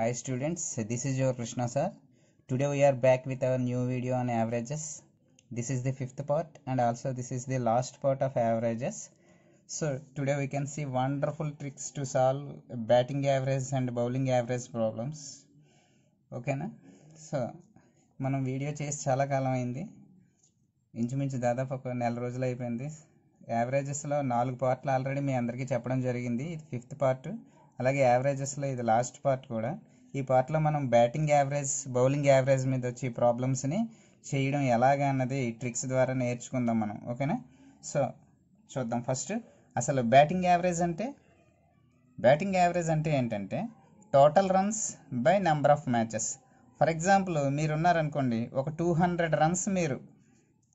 Hi students, this is your Krishna sir. Today we are back with our new video on averages. This is the fifth part and also this is the last part of averages. So today we can see wonderful tricks to solve batting average and bowling average problems. ఓకేనా so మనం video చేసి చాలా కాలం అయింది ఇంచుమించు దాదాపు ఒక నెల రోజులు అయిపోయింది యావరేజెస్లో నాలుగు పార్ట్లు ఆల్రెడీ మీ అందరికీ చెప్పడం జరిగింది ఇది ఫిఫ్త్ పార్ట్ అలాగే యావరేజెస్లో ఇది లాస్ట్ పార్ట్ కూడా ఈ పార్ట్లో మనం బ్యాటింగ్ యావరేజ్ బౌలింగ్ యావరేజ్ మీద వచ్చే ప్రాబ్లమ్స్ని చేయడం ఎలాగా అన్నది ట్రిక్స్ ద్వారా నేర్చుకుందాం మనం ఓకేనా సో చూద్దాం ఫస్ట్ అసలు బ్యాటింగ్ యావరేజ్ అంటే బ్యాటింగ్ యావరేజ్ అంటే ఏంటంటే total runs by number of matches for example మీరున్నారనుకోండి ఒక టూ హండ్రెడ్ రన్స్ మీరు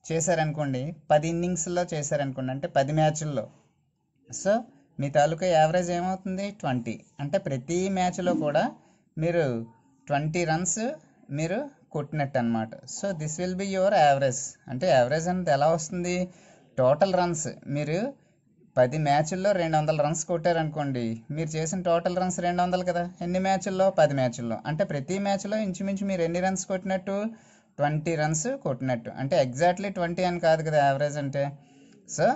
చేశారనుకోండి పది ఇన్నింగ్స్లో చేశారనుకోండి అంటే పది మ్యాచ్ల్లో సో మీ తాలూకా యావరేజ్ ఏమవుతుంది ట్వంటీ అంటే ప్రతి మ్యాచ్లో కూడా మీరు ట్వంటీ రన్స్ మీరు కొట్టినట్టు అనమాట so this will be your average అంటే యావరేజ్ అనేది ఎలా వస్తుంది టోటల్ రన్స్ మీరు పది మ్యాచ్ల్లో రెండు వందల రన్స్ కొట్టారనుకోండి మీరు చేసిన టోటల్ రన్స్ రెండు వందలు కదా ఎన్ని మ్యాచ్ల్లో పది మ్యాచ్ల్లో అంటే ప్రతి మ్యాచ్లో ఇంచుమించు మీరు ఎన్ని రన్స్ కొట్టినట్టు ట్వంటీ రన్స్ కొట్టినట్టు అంటే ఎగ్జాక్ట్లీ ట్వంటీ అని కాదు కదా యావరేజ్ అంటే సో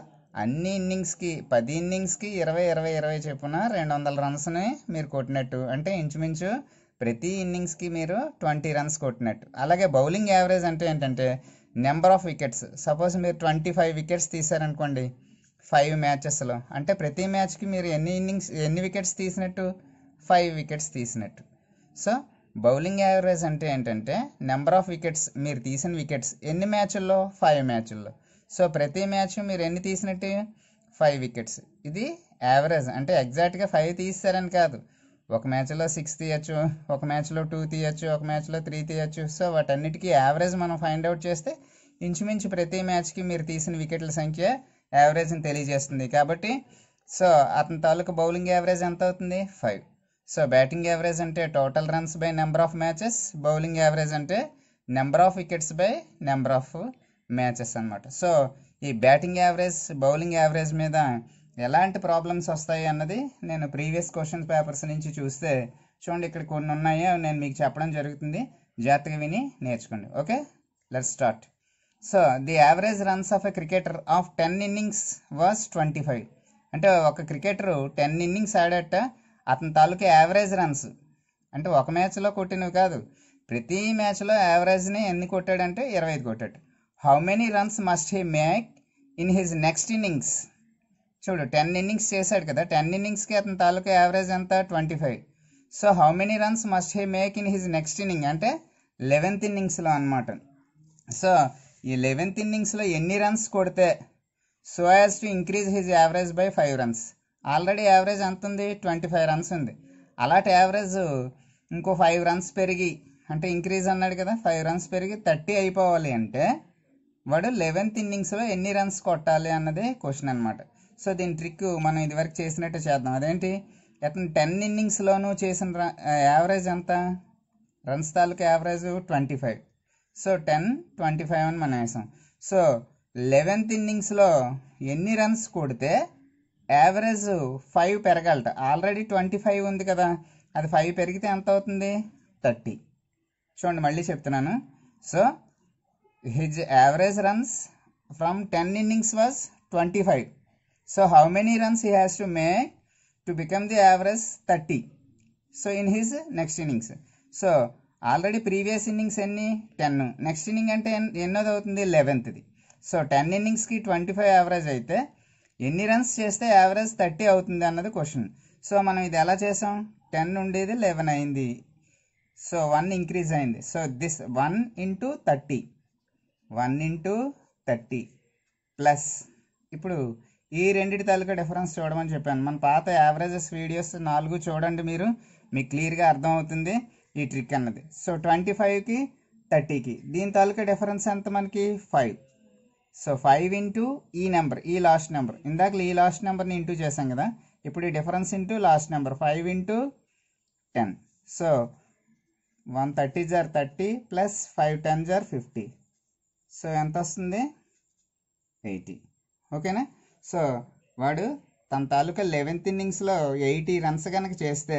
అన్ని ఇన్నింగ్స్కి పది ఇన్నింగ్స్కి ఇరవై ఇరవై ఇరవై చొప్పున రెండు వందల రన్స్ని మీరు కొట్టినట్టు అంటే ఇంచుమించు ప్రతి ఇన్నింగ్స్కి మీరు ట్వంటీ రన్స్ కొట్టినట్టు అలాగే బౌలింగ్ యావరేజ్ అంటే ఏంటంటే నెంబర్ ఆఫ్ వికెట్స్ సపోజ్ మీరు ట్వంటీ ఫైవ్ వికెట్స్ తీశారనుకోండి ఫైవ్ మ్యాచెస్లో అంటే ప్రతి మ్యాచ్కి మీరు ఎన్ని ఇన్నింగ్స్ ఎన్ని వికెట్స్ తీసినట్టు ఫైవ్ వికెట్స్ తీసినట్టు సో బౌలింగ్ యావరేజ్ అంటే ఏంటంటే నెంబర్ ఆఫ్ వికెట్స్ మీరు తీసిన వికెట్స్ ఎన్ని మ్యాచ్ల్లో ఫైవ్ మ్యాచ్ల్లో సో ప్రతి మ్యాచ్ మీరు ఎన్ని తీసినట్టు ఫైవ్ వికెట్స్ ఇది యావరేజ్ అంటే ఎగ్జాక్ట్గా ఫైవ్ తీస్తారని కాదు ఒక మ్యాచ్లో సిక్స్ తీయచ్చు ఒక మ్యాచ్లో టూ తీయచ్చు ఒక మ్యాచ్లో త్రీ తీయచ్చు సో వాటన్నిటికీ యావరేజ్ మనం ఫైండ్ అవుట్ చేస్తే ఇంచుమించు ప్రతి మ్యాచ్కి మీరు తీసిన వికెట్ల సంఖ్య యావరేజ్ని తెలియజేస్తుంది కాబట్టి సో అతని తాలూకు బౌలింగ్ యావరేజ్ ఎంత అవుతుంది ఫైవ్ సో బ్యాటింగ్ యావరేజ్ అంటే total runs by number of matches bowling average అంటే number of wickets by number of matches అనమాట సో ఈ బ్యాటింగ్ యావరేజ్ బౌలింగ్ యావరేజ్ మీద ఎలాంటి ప్రాబ్లమ్స్ వస్తాయి అన్నది నేను ప్రీవియస్ క్వశ్చన్ పేపర్స్ నుంచి చూస్తే చూడండి ఇక్కడ కొన్ని ఉన్నాయో నేను మీకు చెప్పడం జరుగుతుంది జాగ్రత్తగా విని నేర్చుకోండి okay let start so the average runs of a cricketer of ten innings was twenty five అంటే ఒక క్రికెటరు టెన్ ఇన్నింగ్స్ ఆడట అతని తాలూకా యావరేజ్ రన్స్ అంటే ఒక మ్యాచ్లో కొట్టినవి కాదు ప్రతి మ్యాచ్లో యావరేజ్ని ఎన్ని కొట్టాడంటే ఇరవై ఐదు కొట్టాడు how many runs must he make in his next innings చూడు టెన్ ఇన్నింగ్స్ చేశాడు కదా టెన్ ఇన్నింగ్స్కి అతని తాలూకా యావరేజ్ ఎంత twenty five so how many runs must he make in his next inning అంటే లెవెన్త్ ఇన్నింగ్స్లో అనమాట సో ఈ లెవెన్త్ ఇన్నింగ్స్లో ఎన్ని రన్స్ కొడితే so as to increase his average by five runs already average ఎంత ఉంది ట్వంటీ ఫైవ్ రన్స్ ఉంది అలాంటి యావరేజ్ ఇంకో ఫైవ్ రన్స్ పెరిగి అంటే ఇంక్రీజ్ అన్నాడు కదా ఫైవ్ రన్స్ పెరిగి థర్టీ అయిపోవాలి అంటే వాడు లెవెన్త్ ఇన్నింగ్స్లో ఎన్ని రన్స్ కొట్టాలి అన్నది క్వశ్చన్ అనమాట సో దీని ట్రిక్ మనం ఇదివరకు చేసినట్టు చేద్దాం అదేంటి అతను టెన్ ఇన్నింగ్స్లోనూ చేసిన యావరేజ్ ఎంత రన్స్ తాలూకా average twenty five so ten twenty five అని మనం వేసాం సో లెవెన్త్ ఇన్నింగ్స్లో ఎన్ని రన్స్ కొడితే యావరేజ్ ఫైవ్ పెరగలట ఆల్రెడీ ట్వంటీ ఫైవ్ ఉంది కదా అది ఫైవ్ పెరిగితే ఎంత అవుతుంది థర్టీ చూడండి మళ్ళీ చెప్తున్నాను so his his runs from ten innings innings twenty five so how many runs he has to may to become the average thirty so in his next innings so already previous innings ఎన్ని ten next inning అంటే ఎన్నోది అవుతుంది లెవెన్త్ది so ten ఇన్నింగ్స్కి twenty five average అయితే ఎన్ని runs చేస్తే average thirty అవుతుంది అన్నది క్వశ్చన్ సో మనం ఇది ఎలా చేసాం టెన్ ఉండేది లెవెన్ అయింది సో వన్ ఇంక్రీజ్ అయింది so this one into thirty one into thirty plus ఇప్పుడు ఈ రెండింటి తాలూకా డిఫరెన్స్ చూడమని చెప్పాను మన పాత యావరేజెస్ వీడియోస్ నాలుగు చూడండి మీరు మీకు క్లియర్గా అర్థమవుతుంది ఈ ట్రిక్ అన్నది సో ట్వంటీ ఫైవ్కి థర్టీకి దీని తాలూకా డిఫరెన్స్ ఎంత మనకి ఫైవ్ సో ఫైవ్ ఇంటూ ఈ నెంబర్ ఈ లాస్ట్ నెంబర్ ఇందాక ఈ లాస్ట్ నెంబర్ని ఇంటూ చేశాం కదా ఇప్పుడు ఈ difference into last number five into ten so one thirty జార్ థర్టీ ప్లస్ ఫైవ్ టెన్ జార్ ఫిఫ్టీ సో ఎంత వస్తుంది ఎయిటీ ఓకేనా సో వాడు తన తాలూకా లెవెన్త్ ఇన్నింగ్స్లో ఎయిటీ రన్స్ కనుక చేస్తే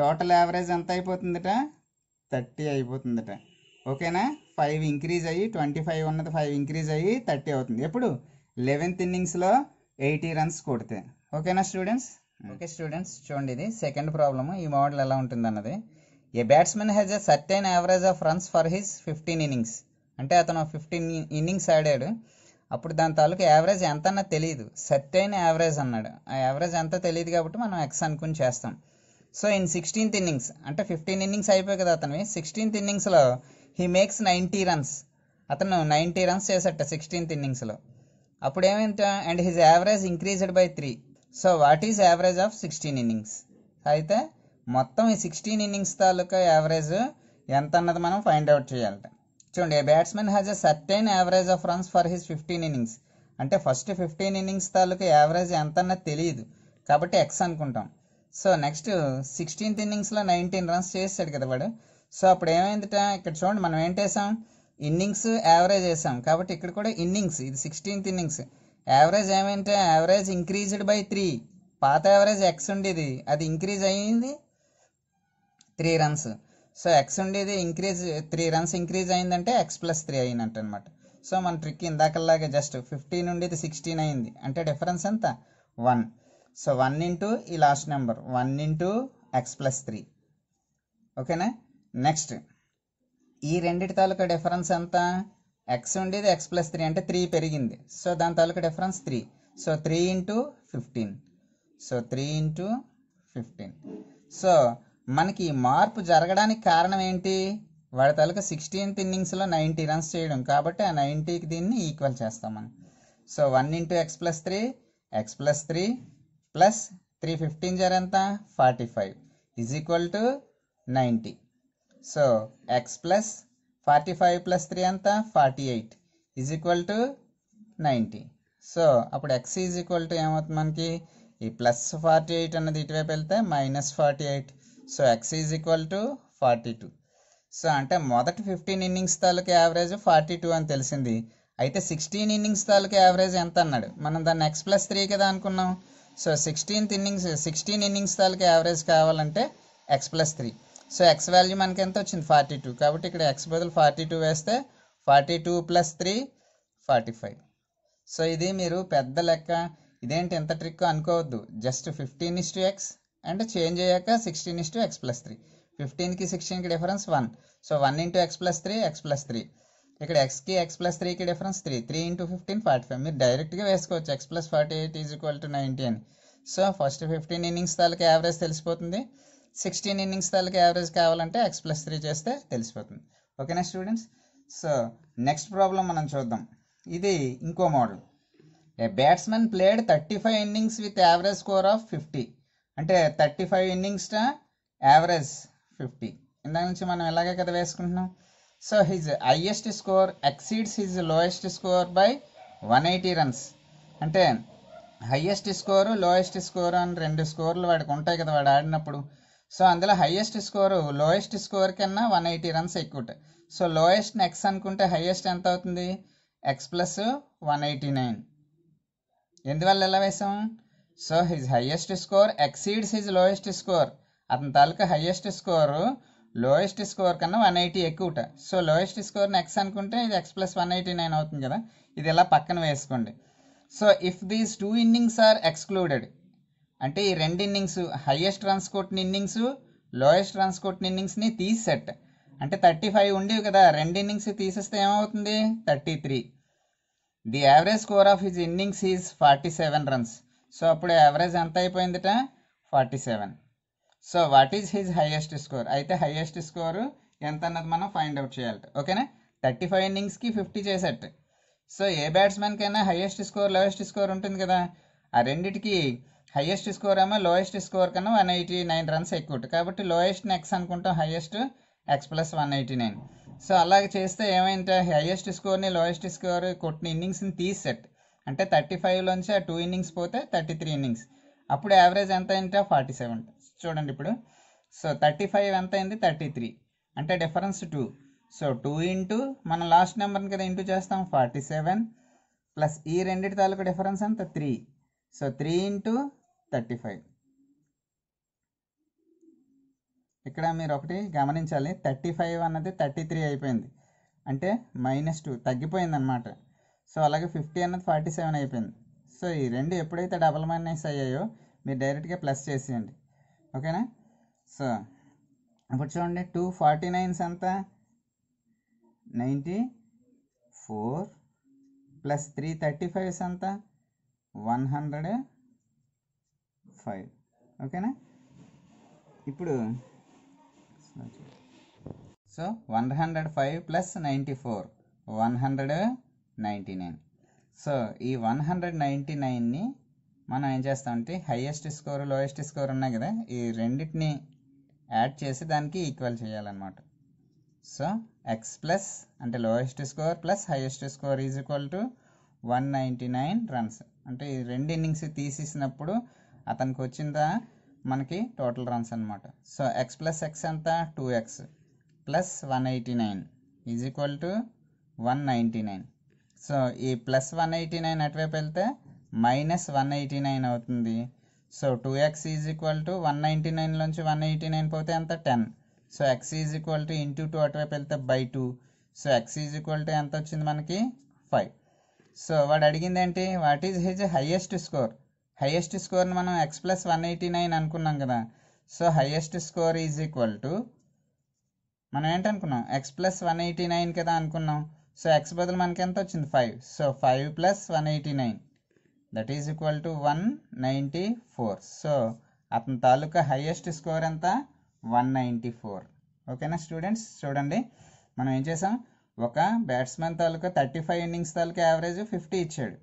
టోటల్ యావరేజ్ ఎంత అయిపోతుందిట థర్టీ అయిపోతుందిట ఓకేనా ఫైవ్ ఇంక్రీజ్ అయ్యి ట్వంటీ ఫైవ్ ఉన్నది ఫైవ్ ఇంక్రీజ్ అయ్యి థర్టీ అవుతుంది ఎప్పుడు లెవెన్త్ ఇన్నింగ్స్లో ఎయిటీ రన్స్ కొడితే ఓకేనా స్టూడెంట్స్ hmm. ఓకే స్టూడెంట్స్ చూడండి ఇది సెకండ్ ప్రాబ్లమ్ ఈ మోడల్ ఎలా ఉంటుంది అన్నది a batsmen has a certain average of runs for his fifteen innings అంటే అతను ఫిఫ్టీన్ ఇన్నింగ్స్ ఆడాడు అప్పుడు దాని తాలూకు యావరేజ్ ఎంత అన్నది తెలియదు సెట్ అయిన యావరేజ్ అన్నాడు ఆ యావరేజ్ ఎంత తెలియదు కాబట్టి మనం ఎక్స్ అనుకుని చేస్తాం సో ఇన్ సిక్స్టీన్త్ ఇన్నింగ్స్ అంటే ఫిఫ్టీన్ ఇన్నింగ్స్ అయిపోయి కదా అతనివి సిక్స్టీన్త్ ఇన్నింగ్స్లో హీ మేక్స్ నైంటీ రన్స్ అతను నైంటీ రన్స్ చేసట సిక్స్టీన్త్ ఇన్నింగ్స్లో అప్పుడు ఏమైంది and his average increased by three so what is average of sixteen innings అయితే మొత్తం ఈ సిక్స్టీన్ ఇన్నింగ్స్ తాలూకా యావరేజ్ ఎంత అన్నది మనం ఫైండ్ అవుట్ చేయాలంటే చూడండి a batsmen has a certain average of runs for his fifteen innings అంటే ఫస్ట్ ఫిఫ్టీన్ ఇన్నింగ్స్ తాలూకు యావరేజ్ ఎంత తెలియదు కాబట్టి ఎక్స్ అనుకుంటాం సో నెక్స్ట్ సిక్స్టీన్త్ ఇన్నింగ్స్లో నైన్టీన్ రన్స్ చేసాడు కదా వాడు సో అప్పుడు ఏమైందిట ఇక్కడ చూడండి మనం వేసాం ఇన్నింగ్స్ యావరేజ్ వేసాం కాబట్టి ఇక్కడ కూడా ఇన్నింగ్స్ ఇది సిక్స్టీన్త్ ఇన్నింగ్స్ యావరేజ్ ఏమైంటే యావరేజ్ ఇంక్రీజ్డ్ బై త్రీ పాత యావరేజ్ ఎక్స్ ఉండేది అది ఇంక్రీజ్ అయ్యింది త్రీ రన్స్ సో ఎక్స్ ఉండేది ఇంక్రీజ్ త్రీ రన్స్ ఇంక్రీజ్ అయిందంటే ఎక్స్ ప్లస్ త్రీ అయినట్టు అనమాట సో మన ట్రిక్ ఇందాకలాగా జస్ట్ ఫిఫ్టీన్ ఉండేది సిక్స్టీన్ అయింది అంటే డిఫరెన్స్ ఎంత వన్ సో వన్ ఇంటూ ఈ last number one into x plus three ఓకేనా నెక్స్ట్ ఈ రెండిటి తాలూకా డిఫరెన్స్ ఎంత ఎక్స్ ఉండేది ఎక్స్ ప్లస్ త్రీ అంటే త్రీ పెరిగింది సో దాని తాలూకా difference three so three into fifteen so three into fifteen so మనకి మార్పు జరగడానికి కారణం ఏంటి వాడి తాలూకా సిక్స్టీన్త్ ఇన్నింగ్స్లో నైంటీ రన్స్ చేయడం కాబట్టి ఆ నైంటీకి దీన్ని ఈక్వల్ చేస్తాం మనం so one into x plus three x plus three plus three fifteen జర forty five is equal to ninety so x plus forty five plus three అంత forty eight is equal to ninety so అప్పుడు x is equal to ఏమవుతుంది మనకి ఈ plus forty eight అన్నది ఇటువైపు వెళ్తే minus forty eight so x is equal to forty two so అంటే మొదటి ఫిఫ్టీన్ ఇన్నింగ్స్ తాలూకు యావరేజ్ ఫార్టీ టూ అని తెలిసింది అయితే సిక్స్టీన్ ఇన్నింగ్స్ తాలూకు యావరేజ్ ఎంత అన్నాడు మనం దాన్ని ఎక్స్ ప్లస్ త్రీ కదా అనుకున్నాం so sixteenth innings sixteen innings తాలూకు యావరేజ్ కావాలంటే x plus three so x value మనకి ఎంత వచ్చింది ఫార్టీ టూ కాబట్టి ఇక్కడ ఎక్స్ బదులు ఫార్టీ టూ వేస్తే forty two plus three forty five so ఇది మీరు పెద్ద లెక్క ఇదేంటి ఎంత ట్రిక్ అనుకోవద్దు just fifteen is to x అంటే చేంజ్ అయ్యాక sixteen is to x plus three ఫిఫ్టీన్కి సిక్స్టీన్కి difference one so one into x plus three x plus three ఇక్కడ ఎక్స్కి ఎక్స్ ప్లస్ త్రీకి difference three three into fifteen forty five మీరు డైరెక్ట్గా వేసుకోవచ్చు x plus forty eight is equal to ninety అని so first fifteen innings తాలకి average తెలిసిపోతుంది sixteen innings తాలకి యావరేజ్ కావాలంటే ఎక్స్ ప్లస్ త్రీ చేస్తే తెలిసిపోతుంది ఓకేనా స్టూడెంట్స్ సో నెక్స్ట్ ప్రాబ్లం మనం చూద్దాం ఇది ఇంకో model a batsmen played thirty five innings with average score of fifty అంటే thirty five innings average fifty ఇందాక నుంచి మనం ఎలాగే కదా వేసుకుంటున్నాం so his highest score exceeds his lowest score by one eighty runs అంటే హయ్యెస్ట్ స్కోరు లోయెస్ట్ స్కోర్ అని రెండు స్కోర్లు వాడికి ఉంటాయి కదా వాడు ఆడినప్పుడు సో అందులో హయ్యెస్ట్ స్కోరు లోయెస్ట్ స్కోర్ కన్నా వన్ ఎయిటీ రన్స్ ఎక్కువ సో లోయెస్ట్ ఎక్స్ అనుకుంటే హయ్యెస్ట్ ఎంత అవుతుంది x plus one eighty nine ఎందువల్ల ఎలా వేసాం so his highest score exceeds his lowest score అతని తాలూకా హైయెస్ట్ స్కోరు లోయెస్ట్ స్కోర్ కన్నా వన్ ఎయిటీ ఎక్కువట సో లోయెస్ట్ స్కోర్ని ఎక్స్ అనుకుంటే ఇది x plus one eighty nine అవుతుంది కదా ఇది ఇలా పక్కన వేసుకోండి so if these two innings are excluded అంటే ఈ రెండు ఇన్నింగ్స్ హైయెస్ట్ రన్స్ కొట్టిన ఇన్నింగ్స్ లోయెస్ట్ రన్స్ కొట్టిన ఇన్నింగ్స్ని తీసెట్ అంటే థర్టీ ఫైవ్ ఉండేవి కదా రెండు ఇన్నింగ్స్ తీసేస్తే ఏమవుతుంది thirty three the average score of his innings is forty seven runs so అప్పుడు యావరేజ్ ఎంత అయిపోయిందిట forty seven so what is his highest score అయితే హైయెస్ట్ స్కోరు ఎంత అన్నది మనం ఫైండ్ అవుట్ చేయాలి ఓకేనా థర్టీ ఫైవ్ ఇన్నింగ్స్కి ఫిఫ్టీ చేసేట సో ఏ బ్యాట్స్మెన్కైనా హైయెస్ట్ స్కోర్ లోయెస్ట్ స్కోర్ ఉంటుంది కదా ఆ రెండిటికి హైయెస్ట్ స్కోర్ ఏమో లోయెస్ట్ స్కోర్ కన్నా వన్ ఎయిటీ నైన్ రన్స్ ఎక్కువ కాబట్టి లోయెస్ట్ నెక్స్ అనుకుంటాం highest x plus one eighty nine so అలాగే చేస్తే ఏమైంది హైయెస్ట్ స్కోర్ని లోయెస్ట్ స్కోర్ కొట్టిన ఇన్నింగ్స్ని తీసి సెట్ అంటే థర్టీ ఫైవ్లోంచి ఆ టూ ఇన్నింగ్స్ పోతే థర్టీ త్రీ ఇన్నింగ్స్ అప్పుడు యావరేజ్ ఎంత అయింది ఫార్టీ సెవెన్ చూడండి ఇప్పుడు సో థర్టీ ఫైవ్ ఎంత అయింది థర్టీ త్రీ అంటే difference two so two into మన లాస్ట్ నెంబర్ని కదా ఇంటూ చేస్తాం ఫార్టీ సెవెన్ ప్లస్ ఈ రెండింటి తాలూకు డిఫరెన్స్ ఎంత three so three into thirty five ఇక్కడ మీరు ఒకటి గమనించాలి థర్టీ ఫైవ్ అన్నది థర్టీ త్రీ అయిపోయింది అంటే మైనస్ టూ తగ్గిపోయింది అనమాట సో అలాగే ఫిఫ్టీ అన్నది ఫార్టీ సెవెన్ అయిపోయింది సో ఈ రెండు ఎప్పుడైతే డబల్ మైనస్ అయ్యాయో మీరు డైరెక్ట్గా ప్లస్ చేసేయండి ఓకేనా సో ఇప్పుడు చూడండి టూ ఫార్టీ నైన్స్ ఎంత ninety four plus three thirty fives ఎంత వన్ హండ్రెడ్ ఫైవ్ ఓకేనా ఇప్పుడు so one hundred five plus ninety four one hundred ninety nine so ఈ వన్ హండ్రెడ్ నైంటీ నైన్ని మనం ఏం చేస్తామంటే హైయెస్ట్ స్కోర్ లోయెస్ట్ స్కోర్ ఉన్నాయి కదా ఈ రెండింటిని యాడ్ చేసి దానికి ఈక్వల్ చేయాలన్నమాట సో ఎక్స్ ప్లస్ అంటే lowest score plus highest score is equal to one ninety nine runs అంటే ఈ రెండు ఇన్నింగ్స్ తీసేసినప్పుడు అతనికి వచ్చిందా మనకి టోటల్ రన్స్ అనమాట సో ఎక్స్ ప్లస్ ఎక్స్ అంతా two x plus one eighty nine is equal to one ninety nine so ఈ ప్లస్ వన్ ఎయిటీ నైన్ అటువైపు వెళ్తే మైనస్ వన్ ఎయిటీ నైన్ అవుతుంది so two x is equal to one ninety నైన్లోంచి one eighty nine పోతే ఎంత ten so x is equal to into two అటువైపు వెళ్తే by two so x is equal to ఎంత వచ్చింది మనకి ఫైవ్ సో వాడు అడిగింది ఏంటి what is his highest score highest స్కోర్ని మనం x plus one eighty nine అనుకున్నాం కదా so highest score is equal to మనం ఏంటనుకున్నాం x plus one eighty nine కదా అనుకున్నాం సో ఎక్స్ బదులు మనకి ఎంత వచ్చింది five so five plus one eighty nine that is equal to one ninety four so అతని తాలూకా హయ్యెస్ట్ స్కోర్ ఎంత వన్ నైంటీ ఫోర్ ఓకేనా స్టూడెంట్స్ చూడండి మనం ఏం చేసాం ఒక బ్యాట్స్మెన్ తాలూకా థర్టీ ఫైవ్ ఇన్నింగ్స్ తాలూకా యావరేజ్ ఫిఫ్టీ ఇచ్చాడు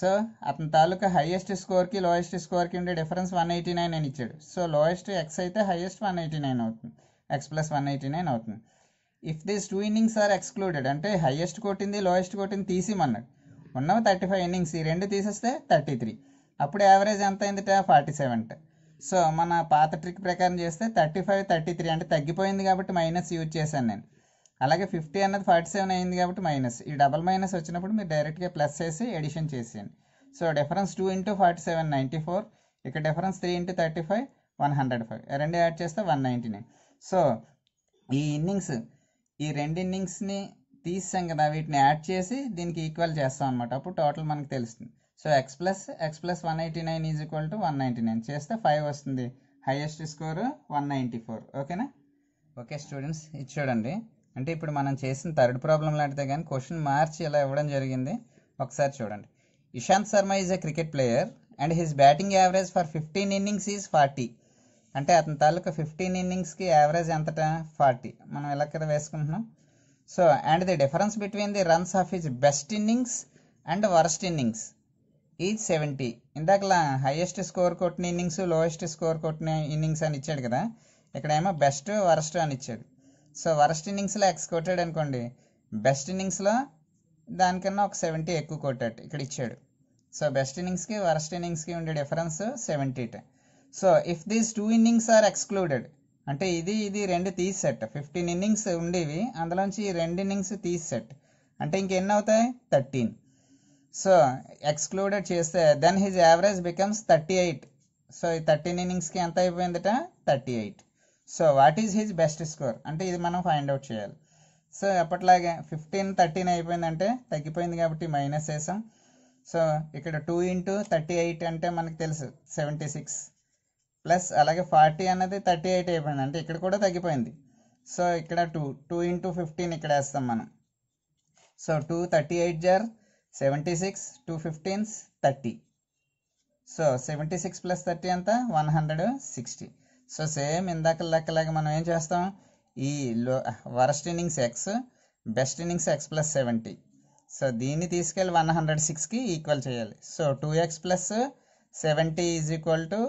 సో అతని తాలూకా హయ్యెస్ట్ స్కోర్కి లోయెస్ట్ స్కోర్కి ఉండే డిఫరెన్స్ వన్ ఎయిటీ నైన్ అని ఇచ్చాడు సో లోయెస్ట్ ఎక్స్ అయితే హయ్యెస్ట్ వన్ ఎయిటీ నైన్ అవుతుంది x plus one eighty nine అవుతుంది if this two innings are excluded అంటే హైయెస్ట్ కొట్టింది లోయెస్ట్ కొట్టింది తీసిమన్నాడు ఉన్నవి థర్టీ ఫైవ్ ఇన్నింగ్స్ ఈ రెండు తీసేస్తే థర్టీ త్రీ అప్పుడు యావరేజ్ ఎంత అయిందిట ఫార్టీ సెవెన్ సో మన పాత ట్రిక్ ప్రకారం చేస్తే థర్టీ ఫైవ్ థర్టీ త్రీ అంటే తగ్గిపోయింది కాబట్టి మైనస్ యూజ్ చేశాను నేను అలాగే ఫిఫ్టీ అన్నది ఫార్టీ సెవెన్ అయింది కాబట్టి మైనస్ ఈ డబల్ మైనస్ వచ్చినప్పుడు మీరు డైరెక్ట్గా ప్లస్ చేసి ఎడిషన్ చేసేయండి so difference two into forty seven ninety four ఇక్కడ difference three into thirty five one hundred five రెండు యాడ్ చేస్తే వన్ నైంటీ నైన్ సో ఈ ఇన్నింగ్స్ ఈ రెండు ఇన్నింగ్స్ని తీసాం కదా వీటిని యాడ్ చేసి దీనికి ఈక్వల్ చేస్తాం అనమాట అప్పుడు టోటల్ మనకు తెలుస్తుంది so x plus x plus one eighty nine is equal to one ninety nine చేస్తే ఫైవ్ వస్తుంది highest score one ninety four ఓకేనా ఓకే స్టూడెంట్స్ ఇది చూడండి అంటే ఇప్పుడు మనం చేసిన థర్డ్ ప్రాబ్లం లాంటిదే కానీ క్వశ్చన్ మార్చి ఇలా ఇవ్వడం జరిగింది ఒకసారి చూడండి Ishant Sharma is a cricket player and his batting average for fifteen innings is forty అంటే అతని తాలూకా ఫిఫ్టీన్ ఇన్నింగ్స్కి యావరేజ్ ఎంతట ఫార్టీ మనం ఎలా కదా వేసుకుంటున్నాం so and the difference between the runs of his best innings and worst innings is seventy ఇందాకలా హయ్యెస్ట్ స్కోర్ కొట్టిన ఇన్నింగ్స్ లోయెస్ట్ స్కోర్ కొట్టిన ఇన్నింగ్స్ అని ఇచ్చాడు కదా ఇక్కడేమో బెస్ట్ వరస్ట్ అని ఇచ్చాడు సో వరస్ట్ ఇన్నింగ్స్లో ఎక్స్ కొట్టాడు అనుకోండి బెస్ట్ ఇన్నింగ్స్లో దానికన్నా ఒక సెవెంటీ ఎక్కువ కొట్టాడు ఇక్కడ ఇచ్చాడు సో బెస్ట్ ఇన్నింగ్స్కి వరస్ట్ ఇన్నింగ్స్కి ఉండే difference seventy so if these two innings are excluded అంటే ఇది ఇది రెండు తీసి సెట్ ఫిఫ్టీన్ ఇన్నింగ్స్ ఉండేవి అందులోంచి ఈ రెండు ఇన్నింగ్స్ తీసి సెట్ అంటే ఇంకెన్ని అవుతాయి థర్టీన్ సో ఎక్స్క్లూడెడ్ చేస్తే then his average becomes thirty eight so ఈ థర్టీన్ ఇన్నింగ్స్కి ఎంత అయిపోయిందట thirty eight so what is his best score అంటే ఇది మనం ఫైండ్ అవుట్ చేయాలి సో ఎప్పటిలాగే ఫిఫ్టీన్ థర్టీన్ అయిపోయిందంటే తగ్గిపోయింది కాబట్టి మైనస్ వేసాం సో ఇక్కడ టూ ఇంటూ థర్టీ ఎయిట్ అంటే మనకు తెలుసు సెవెంటీ సిక్స్ ప్లస్ అలాగే ఫార్టీ అన్నది థర్టీ ఎయిట్ అయిపోయింది అంటే ఇక్కడ కూడా తగ్గిపోయింది సో ఇక్కడ టూ టూ ఇంటూ ఫిఫ్టీన్ ఇక్కడ వేస్తాం మనం సో టూ థర్టీ ఎయిట్ జార్ seventy six two fifteens thirty so seventy six plus thirty అంత one hundred sixty so same ఇందాక లెక్కలాగా మనం ఏం చేస్తాం ఈ లో worst innings x best innings x plus seventy so దీన్ని తీసుకెళ్ళి వన్ హండ్రెడ్ సిక్స్కి ఈక్వల్ చేయాలి so two x plus seventy is equal to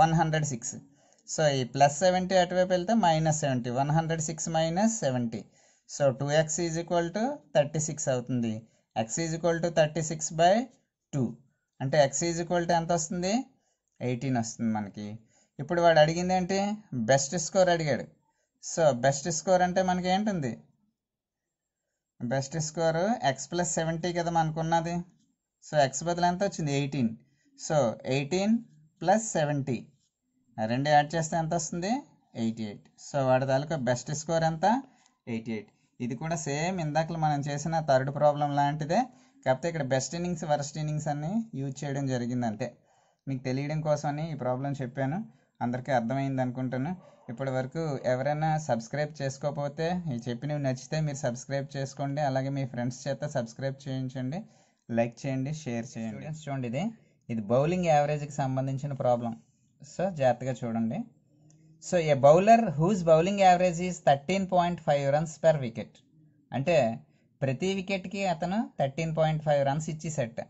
one hundred six so ఈ ప్లస్ సెవెంటీ అటువైపు వెళ్తే minus seventy one hundred six minus seventy so two x is equal to thirty six అవుతుంది x is equal to thirty six by two అంటే x is equal to ఎంత వస్తుంది eighteen వస్తుంది మనకి ఇప్పుడు వాడు అడిగింది ఏంటి బెస్ట్ స్కోర్ అడిగాడు సో బెస్ట్ స్కోర్ అంటే మనకి ఏంటుంది best score x plus seventy కదా మనకున్నది సో ఎక్స్ బదులు ఎంత వచ్చింది eighteen so eighteen plus seventy రెండు యాడ్ చేస్తే ఎంత వస్తుంది ఎయిటీ ఎయిట్ సో వాడి తాలూకా బెస్ట్ స్కోర్ ఎంత ఎయిటీ ఎయిట్ ఇది కూడా సేమ్ ఇందాక మనం చేసిన థర్డ్ ప్రాబ్లం లాంటిదే కాకపోతే ఇక్కడ బెస్ట్ ఇన్నింగ్స్ వర్స్ట్ ఇన్నింగ్స్ అన్ని యూజ్ చేయడం జరిగింది అంతే మీకు తెలియడం కోసమని ఈ ప్రాబ్లం చెప్పాను అందరికీ అర్థమైంది అనుకుంటాను ఇప్పటి వరకు ఎవరైనా సబ్స్క్రైబ్ చేసుకోకపోతే చెప్పినవి నచ్చితే మీరు సబ్స్క్రైబ్ చేసుకోండి అలాగే మీ ఫ్రెండ్స్ చేత సబ్స్క్రైబ్ చేయించండి లైక్ చేయండి షేర్ చేయండి చూడండి ఇది ఇది బౌలింగ్ యావరేజ్కి సంబంధించిన ప్రాబ్లం సో జాగ్రత్తగా చూడండి so a bowler whose bowling average is thirteen point five runs per wicket అంటే ప్రతి వికెట్కి అతను థర్టీన్ పాయింట్ ఫైవ్ రన్స్ ఇచ్చి సెట్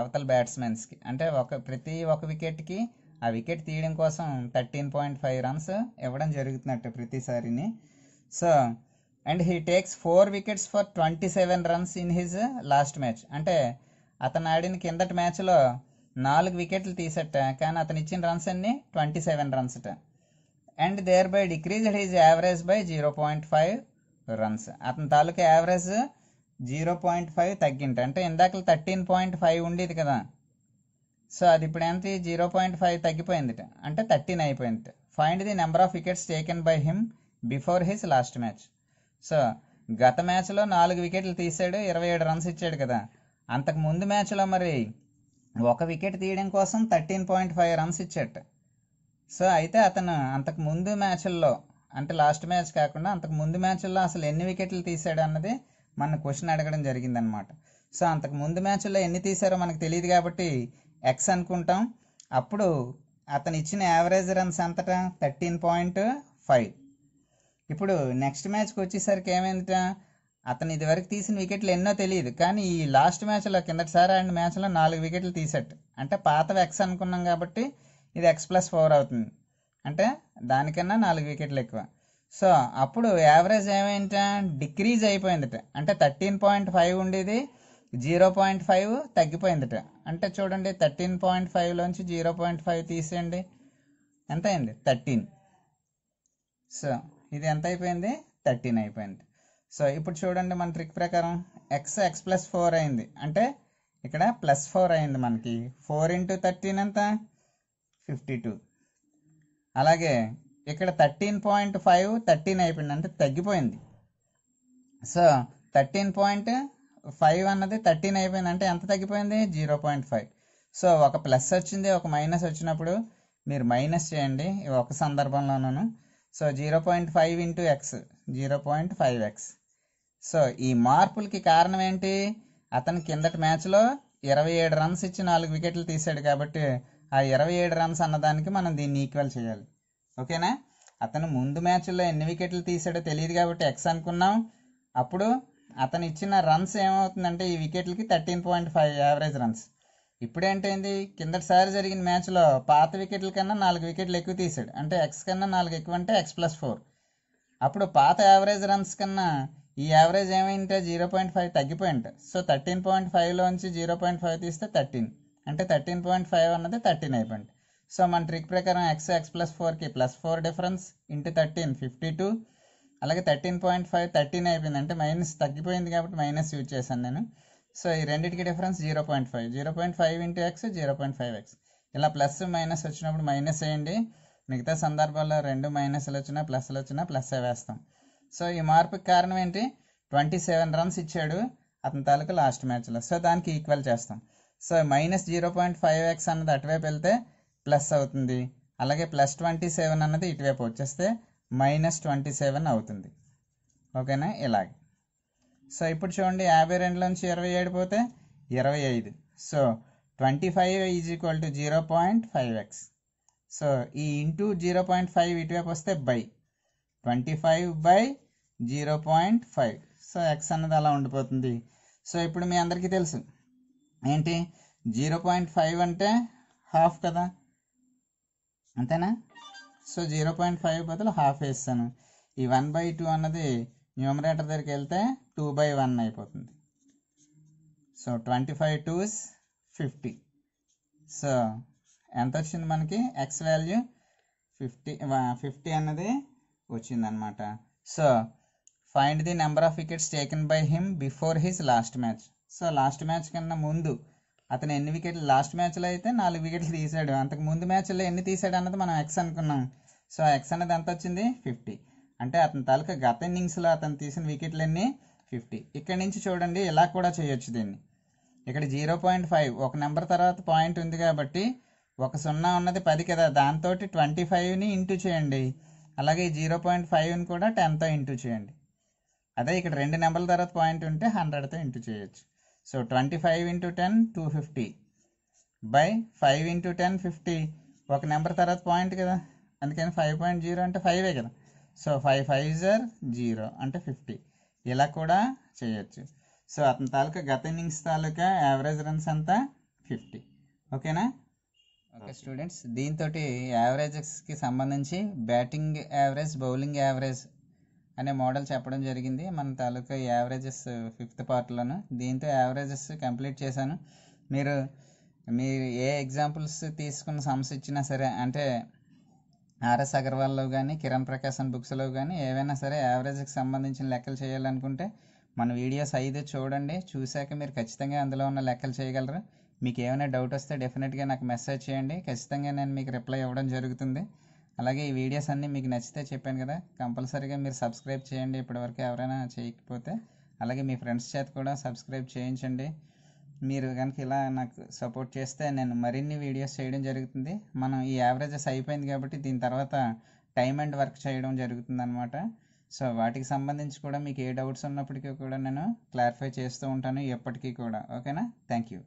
అవతల బ్యాట్స్మెన్స్కి అంటే ఒక ప్రతి ఒక వికెట్కి ఆ వికెట్ తీయడం కోసం థర్టీన్ పాయింట్ ఫైవ్ రన్స్ ఇవ్వడం జరుగుతున్నట్టు ప్రతిసారిని so and he takes four wickets for twenty seven runs in his last match అంటే అతను ఆడిన కిందటి మ్యాచ్లో నాలుగు వికెట్లు తీసట కానీ అతను ఇచ్చిన రన్స్ అన్ని ట్వంటీ సెవెన్ రన్స్ట and thereby decreased his average by zero point five runs అతని తాలూకా యావరేజ్ జీరో పాయింట్ ఫైవ్ తగ్గింట అంటే ఇందాకలు థర్టీన్ పాయింట్ ఫైవ్ ఉండేది కదా సో అది ఇప్పుడు ఎంత జీరో పాయింట్ ఫైవ్ తగ్గిపోయింది అంటే థర్టీన్ అయిపోయింది find the number of wickets taken by him before his last match so గత మ్యాచ్లో నాలుగు వికెట్లు తీసాడు ఇరవై ఏడు రన్స్ ఇచ్చాడు కదా అంతకు ముందు మ్యాచ్లో మరి ఒక వికెట్ తీయడం కోసం థర్టీన్ పాయింట్ ఫైవ్ రన్స్ ఇచ్చాట సో అయితే అతను అంతకు ముందు మ్యాచ్ల్లో అంటే లాస్ట్ మ్యాచ్ కాకుండా అంతకు ముందు మ్యాచ్ల్లో అసలు ఎన్ని వికెట్లు తీసాడు అన్నది మన క్వశ్చన్ అడగడం జరిగిందనమాట సో అంతకు ముందు మ్యాచ్ల్లో ఎన్ని తీశారో మనకు తెలియదు కాబట్టి ఎక్స్ అనుకుంటాం అప్పుడు అతను ఇచ్చిన యావరేజ్ రన్స్ అంతటా థర్టీన్ పాయింట్ ఫైవ్ ఇప్పుడు నెక్స్ట్ మ్యాచ్కి వచ్చేసరికి ఏమైందిట అతను ఇదివరకు తీసిన వికెట్లు ఎన్నో తెలియదు కానీ ఈ లాస్ట్ మ్యాచ్లో కిందటిసారి ఆడిన మ్యాచ్లో నాలుగు వికెట్లు తీసేట్టు అంటే పాత ఎక్స్ అనుకున్నాం కాబట్టి ఇది ఎక్స్ ప్లస్ ఫోర్ అవుతుంది అంటే దానికన్నా నాలుగు వికెట్లు ఎక్కువ సో అప్పుడు యావరేజ్ ఏమైంట డిక్రీజ్ అయిపోయిందిట అంటే థర్టీన్ పాయింట్ ఫైవ్ ఉండేది జీరో పాయింట్ ఫైవ్ తగ్గిపోయిందిట అంటే చూడండి థర్టీన్ పాయింట్ ఫైవ్లోంచి జీరో పాయింట్ ఫైవ్ తీసేయండి ఎంత అయింది థర్టీన్ సో ఇది ఎంత అయిపోయింది థర్టీన్ అయిపోయింది సో ఇప్పుడు చూడండి మన ట్రిక్ ప్రకారం ఎక్స్ ఎక్స్ ప్లస్ ఫోర్ అయింది అంటే ఇక్కడ ప్లస్ ఫోర్ అయింది మనకి ఫోర్ ఇంటూ థర్టీన్ ఎంత ఫిఫ్టీ టూ అలాగే ఇక్కడ థర్టీన్ పాయింట్ ఫైవ్ థర్టీన్ అయిపోయింది అంటే తగ్గిపోయింది సో థర్టీన్ పాయింట్ ఫైవ్ అన్నది థర్టీన్ అయిపోయింది అంటే ఎంత తగ్గిపోయింది జీరో పాయింట్ ఫైవ్ సో ఒక ప్లస్ వచ్చింది ఒక మైనస్ వచ్చినప్పుడు మీరు మైనస్ చేయండి ఒక సందర్భంలోనూ so zero point five into x zero point five x so ఈ మార్పులకి కారణం ఏంటి అతను కిందటి మ్యాచ్లో ఇరవై ఏడు రన్స్ ఇచ్చి నాలుగు వికెట్లు తీశాడు కాబట్టి ఆ ఇరవై ఏడు రన్స్ అన్నదానికి మనం దీన్ని ఈక్వల్ చేయాలి ఓకేనా అతను ముందు మ్యాచ్లో ఎన్ని వికెట్లు తీసాడో తెలియదు కాబట్టి ఎక్స్ అనుకున్నాం అప్పుడు అతను ఇచ్చిన రన్స్ ఏమవుతుందంటే ఈ వికెట్లకి thirteen point five average runs ఇప్పుడు ఏంటైంది కిందటిసారి జరిగిన మ్యాచ్లో పాత వికెట్ల కన్నా నాలుగు వికెట్లు ఎక్కువ తీశాడు అంటే ఎక్స్ కన్నా నాలుగు ఎక్కువ అంటే ఎక్స్ ప్లస్ ఫోర్ అప్పుడు పాత యావరేజ్ రన్స్ కన్నా ఈ యావరేజ్ ఏమైంటే జీరో పాయింట్ ఫైవ్ తగ్గిపోయింట సో థర్టీన్ పాయింట్ ఫైవ్లోంచి జీరో పాయింట్ ఫైవ్ తీస్తే థర్టీన్ అంటే థర్టీన్ పాయింట్ ఫైవ్ అన్నది థర్టీన్ అయిపోయింది సో మన ట్రిక్ ప్రకారం ఎక్స్ ఎక్స్ ప్లస్ ఫోర్కి plus four difference into thirteen fifty two అలాగే థర్టీన్ పాయింట్ ఫైవ్ థర్టీన్ అయిపోయింది అంటే మైనస్ తగ్గిపోయింది కాబట్టి మైనస్ యూజ్ చేశాను నేను సో ఈ రెండింటికి difference zero point five zero point five into x zero point five x ఇలా ప్లస్ మైనస్ వచ్చినప్పుడు మైనస్ వేయండి మిగతా సందర్భాల్లో రెండు మైనస్లు వచ్చినా ప్లస్లు వచ్చినా ప్లస్సే వేస్తాం సో ఈ మార్పుకి కారణం ఏంటి ట్వంటీ సెవెన్ రన్స్ ఇచ్చాడు అతని తాలూకు లాస్ట్ మ్యాచ్లో సో దానికి ఈక్వల్ చేస్తాం so minus zero point five x అన్నది అటువైపు వెళ్తే ప్లస్ అవుతుంది అలాగే ప్లస్ ట్వంటీ సెవెన్ అన్నది ఇటువైపు వచ్చేస్తే మైనస్ ట్వంటీ సెవెన్ అవుతుంది ఓకేనా ఇలాగే సో ఇప్పుడు చూడండి యాభై రెండులో నుంచి ఇరవై ఏడు పోతే ఇరవై ఐదు so twenty five is equal to zero point five x so ఈ ఇంటూ జీరో పాయింట్ ఫైవ్ ఇటువైపు వస్తే by twenty five by zero point five so x అన్నది అలా ఉండిపోతుంది సో ఇప్పుడు మీ అందరికీ తెలుసు ఏంటి జీరో పాయింట్ ఫైవ్ అంటే హాఫ్ కదా అంతేనా సో జీరో పాయింట్ ఫైవ్ బదులు హాఫ్ వేస్తాను ఈ వన్ బై టూ అన్నది న్యూమరేటర్ దగ్గరికి వెళ్తే టూ బై వన్ అయిపోతుంది so twenty five twos fifty so ఎంత వచ్చింది మనకి ఎక్స్ వాల్యూ ఫిఫ్టీ ఫిఫ్టీ అన్నది వచ్చిందనమాట so find the number of wickets taken by him before his last match so last match కన్నా ముందు అతను ఎన్ని వికెట్లు లాస్ట్ మ్యాచ్లో అయితే నాలుగు వికెట్లు తీసాడు అంతకు ముందు మ్యాచ్లో ఎన్ని తీసాడు అన్నది మనం ఎక్స్ అనుకున్నాం సో ఎక్స్ అనేది ఎంత వచ్చింది ఫిఫ్టీ అంటే అతని తాలూకా గత ఇన్నింగ్స్లో అతను తీసిన వికెట్లన్నీ ఫిఫ్టీ ఇక్కడ నుంచి చూడండి ఇలా కూడా చేయొచ్చు దీన్ని ఇక్కడ జీరో పాయింట్ ఫైవ్ ఒక నెంబర్ తర్వాత పాయింట్ ఉంది కాబట్టి ఒక సున్నా ఉన్నది పది కదా దాంతో ట్వంటీ ఫైవ్ని ఇంటూ చేయండి అలాగే జీరో పాయింట్ ఫైవ్ని కూడా టెన్తో ఇంటూ చేయండి అదే ఇక్కడ రెండు నెంబర్ల తర్వాత పాయింట్ ఉంటే హండ్రెడ్తో ఇంటూ చేయొచ్చు so twenty five into ten two fifty by five into ten fifty ఒక నెంబర్ తర్వాత పాయింట్ కదా అందుకని ఫైవ్ పాయింట్ జీరో అంటే ఫైవే కదా సో ఫైవ్ ఫైవ్ జర్ జీరో అంటే ఫిఫ్టీ ఇలా కూడా చేయొచ్చు సో అతని తాలూకా గత ఇన్నింగ్స్ తాలూకా యావరేజ్ రన్స్ అంతా ఫిఫ్టీ ఓకేనా ఓకే స్టూడెంట్స్ దీంతో యావరేజెస్కి సంబంధించి బ్యాటింగ్ యావరేజ్ బౌలింగ్ యావరేజ్ అనే మోడల్ చెప్పడం జరిగింది మన తాలూకా యావరేజెస్ ఫిఫ్త్ పార్ట్లోను దీంతో యావరేజెస్ కంప్లీట్ చేశాను మీరు మీరు ఏ ఎగ్జాంపుల్స్ తీసుకున్న సమస్య ఇచ్చినా సరే అంటే ఆర్ఎస్ అగర్వాల్లో కానీ కిరణ్ ప్రకాశన్ బుక్స్లో కానీ ఏవైనా సరే యావరేజ్కి సంబంధించిన లెక్కలు చేయాలనుకుంటే మన వీడియోస్ అయితే చూడండి చూశాక మీరు ఖచ్చితంగా అందులో ఉన్న లెక్కలు చేయగలరు మీకు ఏమైనా డౌట్ వస్తే డెఫినెట్గా నాకు మెసేజ్ చేయండి ఖచ్చితంగా నేను మీకు రిప్లై ఇవ్వడం జరుగుతుంది అలాగే ఈ వీడియోస్ అన్నీ మీకు నచ్చితే చెప్పాను కదా కంపల్సరీగా మీరు సబ్స్క్రైబ్ చేయండి ఇప్పటివరకు ఎవరైనా చేయకపోతే అలాగే మీ ఫ్రెండ్స్ చేత కూడా సబ్స్క్రైబ్ చేయించండి మీరు కనుక ఇలా నాకు సపోర్ట్ చేస్తే నేను మరిన్ని వీడియోస్ చేయడం జరుగుతుంది మనం ఈ యావరేజెస్ అయిపోయింది కాబట్టి దీని తర్వాత టైం అండ్ వర్క్ చేయడం జరుగుతుంది అనమాట సో వాటికి సంబంధించి కూడా మీకు ఏ డౌట్స్ ఉన్నప్పటికీ కూడా నేను క్లారిఫై చేస్తూ ఉంటాను ఎప్పటికీ కూడా ఓకేనా థ్యాంక్ యూ